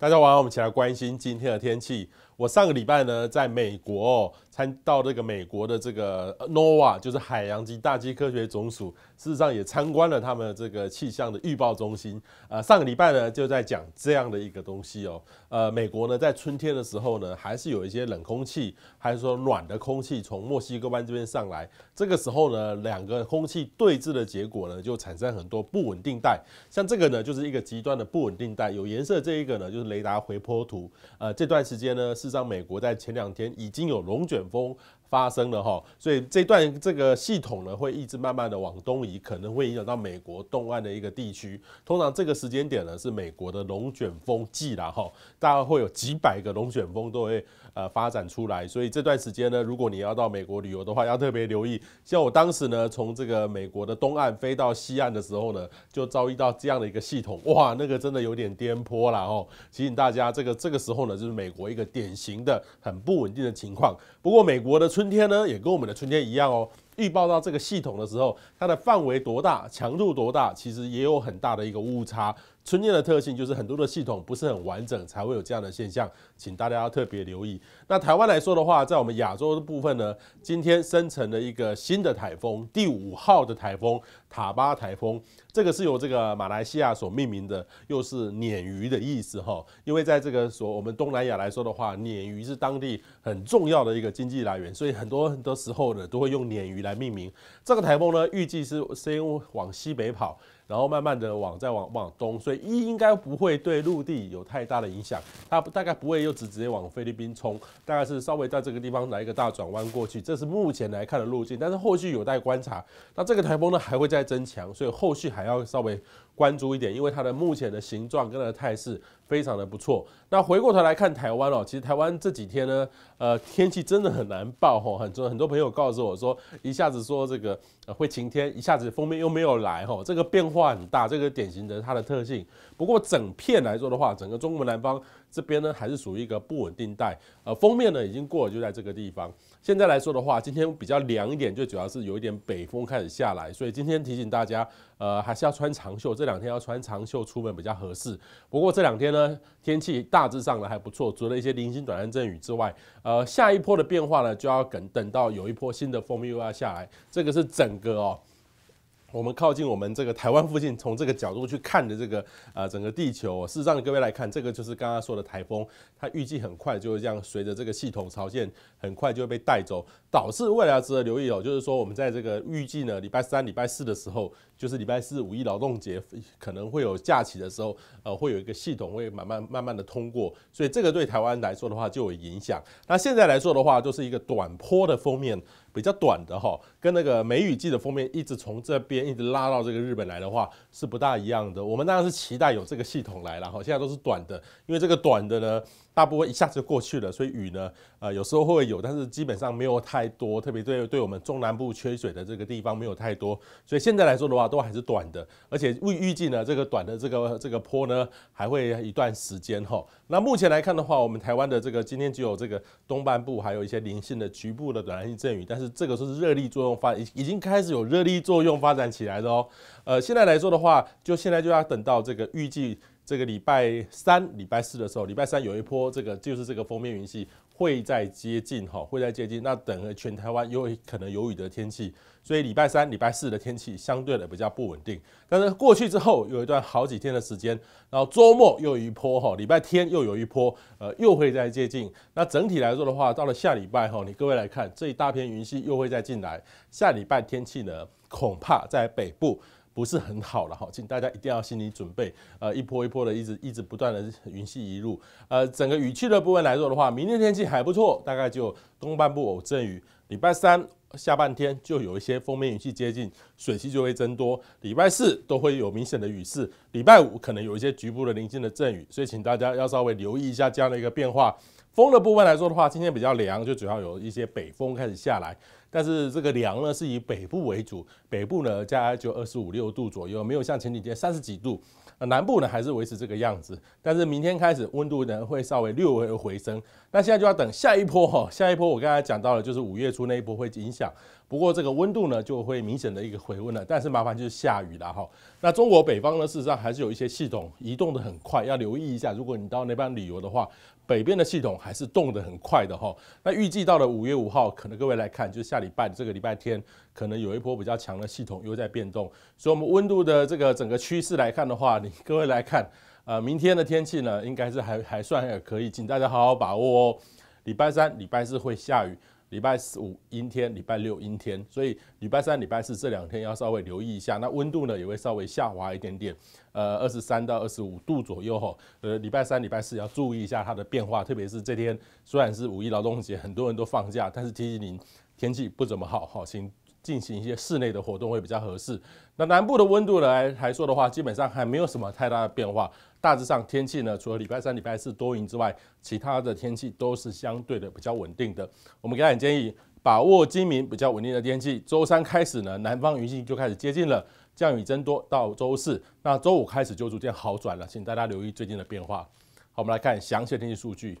大家晚上我们一起来关心今天的天气。我上个礼拜呢，在美国参到这个美国的这个 NOAA，就是海洋及大气科学总署，事实上也参观了他们这个气象的预报中心。呃，上个礼拜呢，就在讲这样的一个东西哦。呃，美国呢，在春天的时候呢，还是有一些冷空气，还是说暖的空气从墨西哥湾这边上来。这个时候呢，两个空气对峙的结果呢，就产生很多不稳定带。像这个呢，就是一个极端的不稳定带。有颜色这一个呢，就是雷达回波图。呃，这段时间呢是。让美国在前两天已经有龙卷风发生了哈，所以这段这个系统呢会一直慢慢的往东移，可能会影响到美国东岸的一个地区。通常这个时间点呢是美国的龙卷风季啦哈，大概会有几百个龙卷风都会呃发展出来。所以这段时间呢，如果你要到美国旅游的话，要特别留意。像我当时呢从这个美国的东岸飞到西岸的时候呢，就遭遇到这样的一个系统，哇，那个真的有点颠簸了哦。提醒大家这个这个时候呢，就是美国一个典。行的很不稳定的情况，不过美国的春天呢，也跟我们的春天一样哦。预报到这个系统的时候，它的范围多大，强度多大，其实也有很大的一个误差。春天的特性就是很多的系统不是很完整，才会有这样的现象，请大家要特别留意。那台湾来说的话，在我们亚洲的部分呢，今天生成了一个新的台风，第五号的台风塔巴台风，这个是由这个马来西亚所命名的，又是“鲶鱼”的意思哈。因为在这个所我们东南亚来说的话，“鲶鱼”是当地很重要的一个经济来源，所以很多很多时候呢都会用“鲶鱼”来命名这个台风呢。预计是先往西北跑。然后慢慢的往再往往东，所以一应该不会对陆地有太大的影响，它大概不会又直直接往菲律宾冲，大概是稍微在这个地方来一个大转弯过去，这是目前来看的路径，但是后续有待观察。那这个台风呢还会再增强，所以后续还要稍微。关注一点，因为它的目前的形状跟它的态势非常的不错。那回过头来看台湾哦，其实台湾这几天呢，呃，天气真的很难报吼，很多很多朋友告诉我说，一下子说这个会晴天，一下子封面又没有来吼，这个变化很大，这个典型的它的特性。不过整片来说的话，整个中国南方。这边呢还是属于一个不稳定带，呃，封面呢已经过了，就在这个地方。现在来说的话，今天比较凉一点，就主要是有一点北风开始下来，所以今天提醒大家，呃，还是要穿长袖，这两天要穿长袖出门比较合适。不过这两天呢，天气大致上呢还不错，除了一些零星短暂阵雨之外，呃，下一波的变化呢就要等等到有一波新的锋面又要下来，这个是整个哦。我们靠近我们这个台湾附近，从这个角度去看的这个，呃，整个地球。事实上，各位来看，这个就是刚刚说的台风，它预计很快就会这样，随着这个系统朝线，很快就会被带走。导致未来值得留意哦，就是说我们在这个预计呢，礼拜三、礼拜四的时候，就是礼拜四五一劳动节可能会有假期的时候，呃，会有一个系统会慢慢慢慢的通过，所以这个对台湾来说的话就有影响。那现在来说的话，就是一个短坡的封面比较短的哈，跟那个梅雨季的封面一直从这边一直拉到这个日本来的话是不大一样的。我们当然是期待有这个系统来了哈，现在都是短的，因为这个短的呢，大部分一下子就过去了，所以雨呢，呃，有时候会有，但是基本上没有太。太多，特别对对我们中南部缺水的这个地方没有太多，所以现在来说的话都还是短的，而且预预计呢，这个短的这个这个坡呢还会一段时间哈。那目前来看的话，我们台湾的这个今天只有这个东半部还有一些零星的局部的短暂性阵雨，但是这个是热力作用发已已经开始有热力作用发展起来的哦。呃，现在来说的话，就现在就要等到这个预计。这个礼拜三、礼拜四的时候，礼拜三有一波，这个就是这个封面云系会在接近，哈，会在接近。那等全台湾有可能有雨的天气，所以礼拜三、礼拜四的天气相对的比较不稳定。但是过去之后，有一段好几天的时间，然后周末又有一波，哈，礼拜天又有一波，呃，又会在接近。那整体来说的话，到了下礼拜，哈，你各位来看这一大片云系又会再进来。下礼拜天气呢，恐怕在北部。不是很好了哈，请大家一定要心理准备，呃，一波一波的，一直一直不断的云系移入。呃，整个雨气的部分来说的话，明天天气还不错，大概就东半部偶阵雨。礼拜三下半天就有一些封面雨系接近，水汽就会增多。礼拜四都会有明显的雨势，礼拜五可能有一些局部的零星的阵雨，所以请大家要稍微留意一下这样的一个变化。风的部分来说的话，今天比较凉，就主要有一些北风开始下来。但是这个凉呢，是以北部为主，北部呢加就二十五六度左右，没有像前几天三十几度。啊，南部呢还是维持这个样子。但是明天开始温度呢会稍微略微回升。那现在就要等下一波哈，下一波我刚才讲到了，就是五月初那一波会影响。不过这个温度呢就会明显的一个回温了，但是麻烦就是下雨了哈。那中国北方呢，事实上还是有一些系统移动的很快，要留意一下。如果你到那边旅游的话。北边的系统还是动得很快的哈，那预计到了五月五号，可能各位来看，就下礼拜这个礼拜天，可能有一波比较强的系统又在变动，所以我们温度的这个整个趋势来看的话，你各位来看，呃，明天的天气呢，应该是还还算还可以，请大家好好把握哦。礼拜三、礼拜四会下雨。礼拜四五阴天，礼拜六阴天，所以礼拜三、礼拜四这两天要稍微留意一下。那温度呢，也会稍微下滑一点点，呃，二十三到二十五度左右哈。呃，礼拜三、礼拜四要注意一下它的变化，特别是这天虽然是五一劳动节，很多人都放假，但是提醒您天气不怎么好哈。心。进行一些室内的活动会比较合适。那南部的温度来来说的话，基本上还没有什么太大的变化。大致上天气呢，除了礼拜三、礼拜四多云之外，其他的天气都是相对的比较稳定的。我们给大家建议，把握今明比较稳定的天气。周三开始呢，南方云系就开始接近了，降雨增多。到周四，那周五开始就逐渐好转了，请大家留意最近的变化。好，我们来看详细天气数据。